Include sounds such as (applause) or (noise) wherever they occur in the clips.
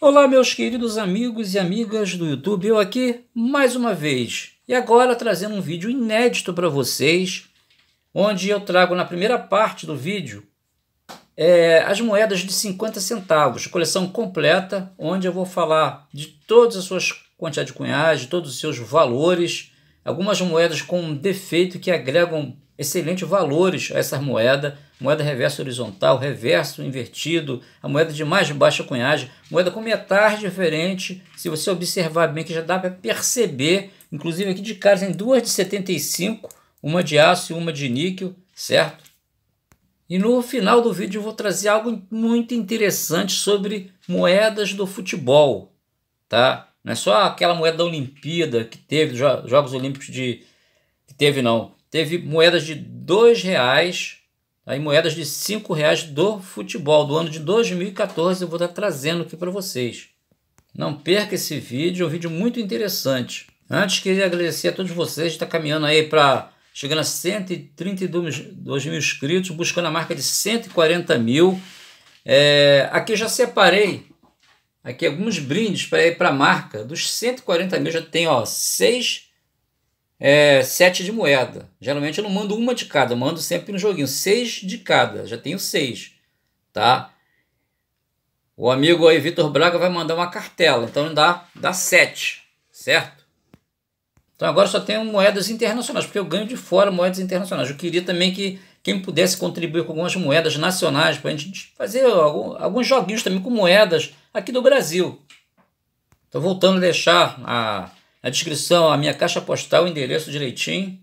Olá, meus queridos amigos e amigas do YouTube, eu aqui mais uma vez e agora trazendo um vídeo inédito para vocês, onde eu trago na primeira parte do vídeo é, as moedas de 50 centavos, coleção completa, onde eu vou falar de todas as suas quantidades de cunhais, todos os seus valores, algumas moedas com defeito que agregam excelentes valores a essa moeda, moeda reverso horizontal, reverso invertido, a moeda de mais baixa cunhagem, moeda com metade diferente, se você observar bem que já dá para perceber, inclusive aqui de casa em duas de 75, uma de aço e uma de níquel, certo? E no final do vídeo eu vou trazer algo muito interessante sobre moedas do futebol, tá? Não é só aquela moeda da Olimpíada que teve, Jogos Olímpicos de... que teve não, teve moedas de R$ reais aí tá? moedas de R$ reais do futebol do ano de 2014 eu vou estar trazendo aqui para vocês. Não perca esse vídeo, é um vídeo muito interessante. Antes queria agradecer a todos vocês, está caminhando aí para chegando a 132 mil inscritos, buscando a marca de 140 mil. É, aqui já separei aqui alguns brindes para ir para a marca dos 140 mil já tem ó seis é, sete de moeda. Geralmente eu não mando uma de cada, mando sempre no joguinho. Seis de cada, já tenho seis, tá? O amigo aí, Vitor Braga, vai mandar uma cartela, então dá, dá sete, certo? Então agora só tenho moedas internacionais, porque eu ganho de fora moedas internacionais. Eu queria também que quem pudesse contribuir com algumas moedas nacionais, para a gente fazer algum, alguns joguinhos também com moedas aqui do Brasil. Estou voltando a deixar a na descrição a minha caixa postal, o endereço direitinho.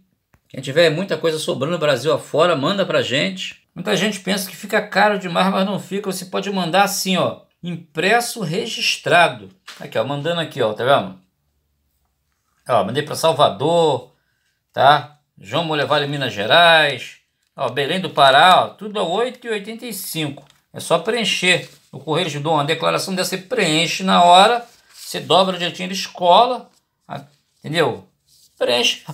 Quem tiver muita coisa sobrando Brasil afora, manda pra gente. Muita gente pensa que fica caro demais, mas não fica. Você pode mandar assim, ó, impresso registrado. Aqui, ó, mandando aqui, ó, tá vendo? Ó, mandei para Salvador, tá? João Molevalho, Minas Gerais, ó, Belém do Pará, ó, tudo a 8,85. É só preencher. O correio de dom, A declaração dessa, você preenche na hora, você dobra direitinho, ele escola, Entendeu? Preste.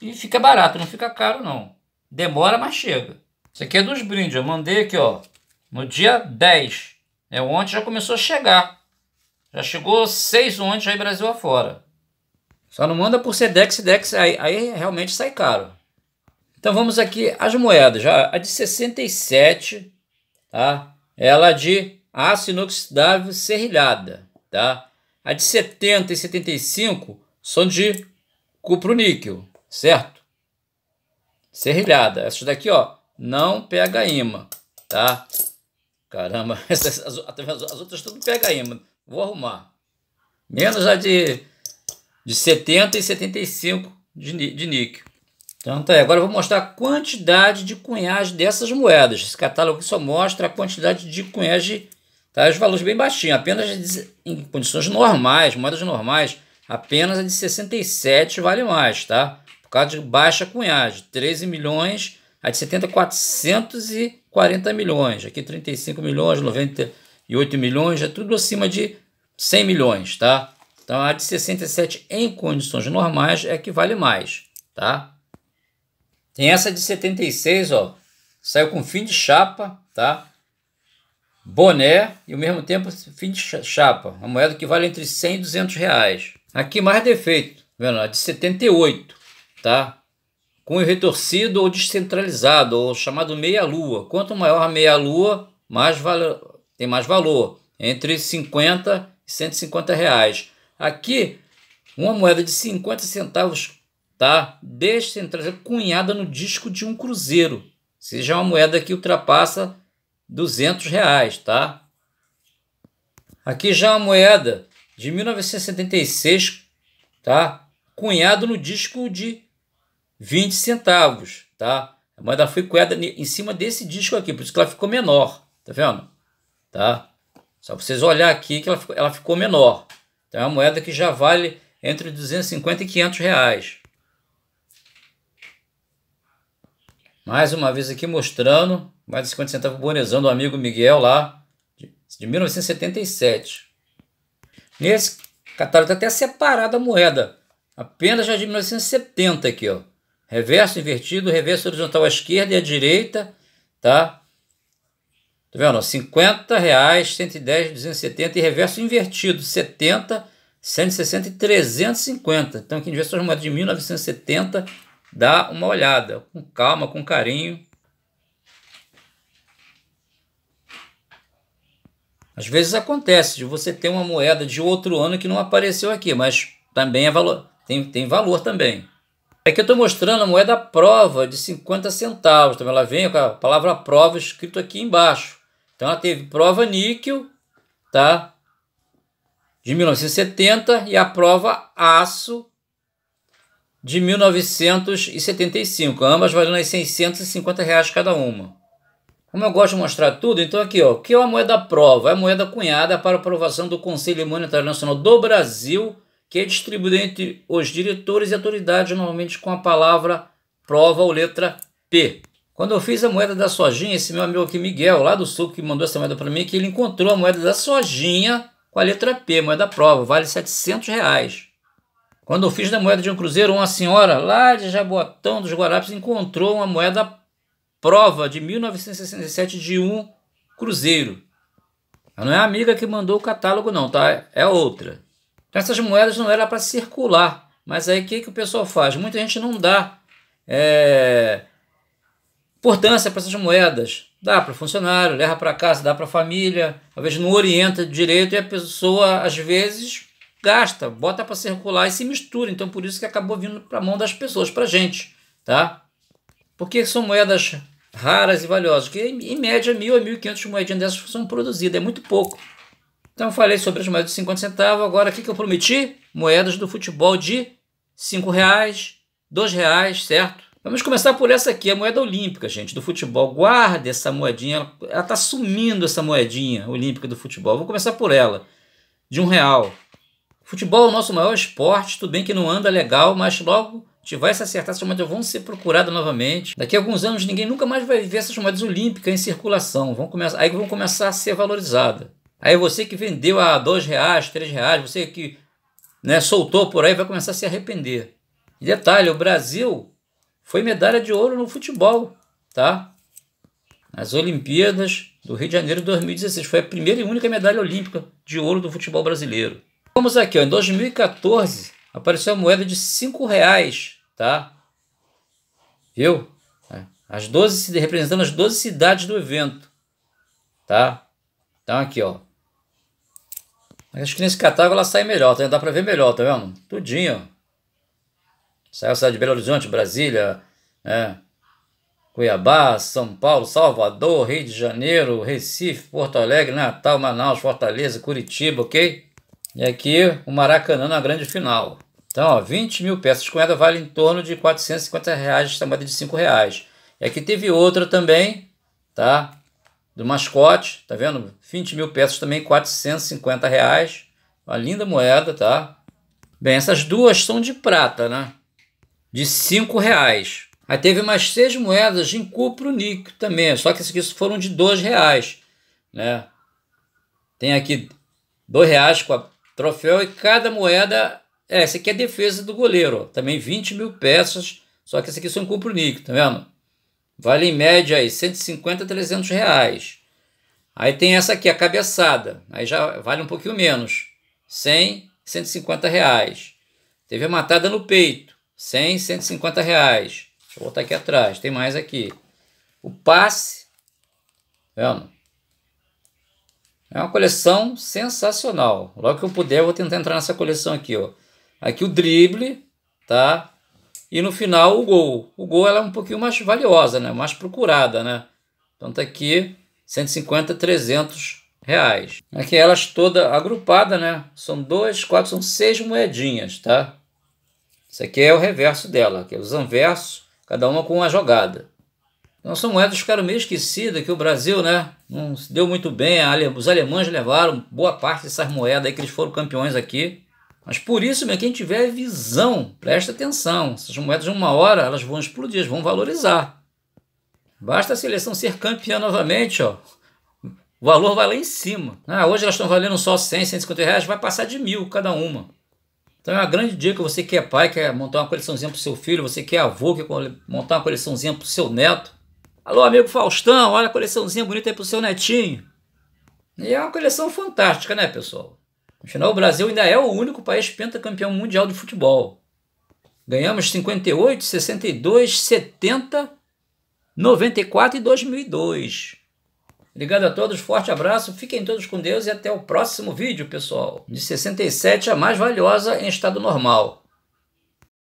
E fica barato, não fica caro não. Demora, mas chega. Isso aqui é dos brindes. Eu mandei aqui, ó. No dia 10. É, ontem já começou a chegar. Já chegou seis ontem aí Brasil afora. Só não manda por Sedex, Dex, aí, aí realmente sai caro. Então vamos aqui as moedas. Já a de 67, tá? Ela de aço inoxidável serrilhada, tá? A de 70 e 75 são de cupro-níquel, certo? Serrilhada. Essa daqui, ó, não pega imã, tá? Caramba, (laughs) essas, as, as, outras tudo pega imã. Vou arrumar. Menos a de, de 70 e 75 de, de níquel. Então tá aí. Agora eu vou mostrar a quantidade de cunhagem dessas moedas. Esse catálogo só mostra a quantidade de cunhagem, tá? Os valores bem baixinhos, apenas em condições normais, moedas normais apenas a de 67 vale mais, tá? Por causa de baixa cunhagem, 13 milhões, a de 70 440 milhões, aqui 35 milhões, 98 milhões, é tudo acima de 100 milhões, tá? Então a de 67 em condições normais é que vale mais, tá? Tem essa de 76, ó, saiu com fim de chapa, tá? Boné e ao mesmo tempo fim de chapa, uma moeda que vale entre 100 e 200 reais. Aqui mais defeito, vendo? É de 78, tá? o retorcido ou descentralizado, ou chamado meia-lua. Quanto maior a meia-lua, mais vale... tem mais valor, entre 50 e 150 reais. Aqui, uma moeda de 50 centavos, tá? Descentralizada, cunhada no disco de um cruzeiro. Seja é uma moeda que ultrapassa 200 reais, tá? Aqui já é a moeda de 1976, tá? Cunhado no disco de 20 centavos, tá? A moeda foi cunhada em cima desse disco aqui, por isso que ela ficou menor, tá vendo? Tá? Só vocês olhar aqui que ela ficou, ela ficou menor. Então é uma moeda que já vale entre 250 e 500 reais. Mais uma vez aqui mostrando, mais de 50 centavos bonezando o amigo Miguel lá, de, de 1977. Nesse catálogo está até separada a moeda, apenas já de 1970 aqui, ó. Reverso invertido, reverso horizontal à esquerda e à direita, tá? Tá vendo? 50 reais, 110, 270 e reverso invertido, 70, 160 e 350. Então, quem tiver suas moedas de 1970, dá uma olhada, com calma, com carinho, Às vezes acontece de você ter uma moeda de outro ano que não apareceu aqui, mas também é valor, tem, tem valor também. Aqui é eu estou mostrando a moeda prova de 50 centavos. Então ela vem com a palavra prova escrito aqui embaixo. Então ela teve prova níquel, tá? De 1970 e a prova aço de 1975. Ambas valendo R$ 650 reais cada uma. Como eu gosto de mostrar tudo, então aqui, ó, o que é a moeda prova? É a moeda cunhada para aprovação do Conselho Monetário Nacional do Brasil, que é distribuída entre os diretores e autoridades, normalmente com a palavra prova ou letra P. Quando eu fiz a moeda da sojinha, esse meu amigo aqui, Miguel, lá do Sul, que mandou essa moeda para mim, que ele encontrou a moeda da sojinha com a letra P, moeda prova, vale 700 reais. Quando eu fiz da moeda de um cruzeiro, uma senhora lá de Jaboatão dos Guarapes encontrou uma moeda prova de 1967 de um cruzeiro. Não é a amiga que mandou o catálogo, não, tá? É outra. Então, essas moedas não eram para circular. Mas aí o que, que o pessoal faz? Muita gente não dá é, importância para essas moedas. Dá para funcionário, leva para casa, dá para família, às vezes não orienta direito e a pessoa, às vezes, gasta, bota para circular e se mistura. Então, por isso que acabou vindo para a mão das pessoas, para gente, tá? porque são moedas raras e valiosas, que em média mil a mil e quinhentos moedinhas dessas são produzidas, é muito pouco. Então falei sobre as moedas de 50 centavos, agora o que, que eu prometi? Moedas do futebol de 5 reais, 2 reais, certo? Vamos começar por essa aqui, a moeda olímpica, gente, do futebol. Guarda essa moedinha, ela está sumindo essa moedinha olímpica do futebol. Vou começar por ela, de um real. Futebol é o nosso maior esporte, tudo bem que não anda legal, mas logo gente tipo, vai acertar, essas moedas vão ser procuradas novamente. Daqui a alguns anos ninguém nunca mais vai ver essas moedas olímpicas em circulação, vão começar, aí vão começar a ser valorizadas. Aí você que vendeu a dois reais, três reais, você que né, soltou por aí vai começar a se arrepender. E detalhe, o Brasil foi medalha de ouro no futebol, tá? Nas Olimpíadas do Rio de Janeiro de 2016 foi a primeira e única medalha olímpica de ouro do futebol brasileiro. Vamos aqui, ó, em 2014 apareceu a moeda de 5 reais tá? Viu? É. As 12, representando as 12 cidades do evento, tá? Então aqui, ó. Acho que nesse catálogo ela sai melhor, tá? dá pra ver melhor, tá vendo? Tudinho. Saiu a cidade de Belo Horizonte, Brasília, né? Cuiabá, São Paulo, Salvador, Rio de Janeiro, Recife, Porto Alegre, Natal, Manaus, Fortaleza, Curitiba, ok? E aqui o Maracanã na grande final. Então, ó, 20 mil peças de moeda vale em torno de 450 reais, esta moeda de 5 reais. É aqui teve outra também, tá? Do mascote, tá vendo? 20 mil peças também, 450 reais. Uma linda moeda, tá? Bem, essas duas são de prata, né? De 5 reais. Aí teve mais seis moedas em cupro níquel também, só que isso foram de dois reais, né? Tem aqui dois reais com a troféu e cada moeda é, essa aqui é a defesa do goleiro, ó. também 20 mil peças, só que essa aqui são compro níquel, tá vendo? Vale em média aí 150 a 300 reais. Aí tem essa aqui, a cabeçada, aí já vale um pouquinho menos, 100, 150 reais. Teve a matada no peito, 100, 150 reais. Deixa eu voltar aqui atrás, tem mais aqui. O passe, tá vendo? É uma coleção sensacional. Logo que eu puder, eu vou tentar entrar nessa coleção aqui, ó. Aqui o drible, tá? E no final o gol. O gol ela é um pouquinho mais valiosa, né? Mais procurada, né? Então tá aqui 150, 300 reais. Aqui elas toda agrupada, né? São dois, quatro, são seis moedinhas, tá? Isso aqui é o reverso dela, que é os anversos, cada uma com uma jogada. Então são moedas que ficaram meio esquecidas, que o Brasil, né? Não se deu muito bem. Ale... Os alemães levaram boa parte dessas moedas aí que eles foram campeões aqui. Mas por isso, meu, quem tiver visão, presta atenção. Essas moedas, de uma hora, elas vão explodir, elas vão valorizar. Basta a seleção ser campeã novamente, ó. O valor vai lá em cima. Ah, hoje elas estão valendo só 100, 150 reais, vai passar de mil cada uma. Então é uma grande dica, você que é pai, quer montar uma coleçãozinha para o seu filho, você que é avô, quer montar uma coleçãozinha para o seu neto. Alô, amigo Faustão, olha a coleçãozinha bonita aí para o seu netinho. E é uma coleção fantástica, né, pessoal? Afinal, o Brasil ainda é o único país pentacampeão mundial de futebol. Ganhamos 58, 62, 70, 94 e 2002. Obrigado a todos, forte abraço, fiquem todos com Deus e até o próximo vídeo, pessoal. De 67, a mais valiosa em estado normal.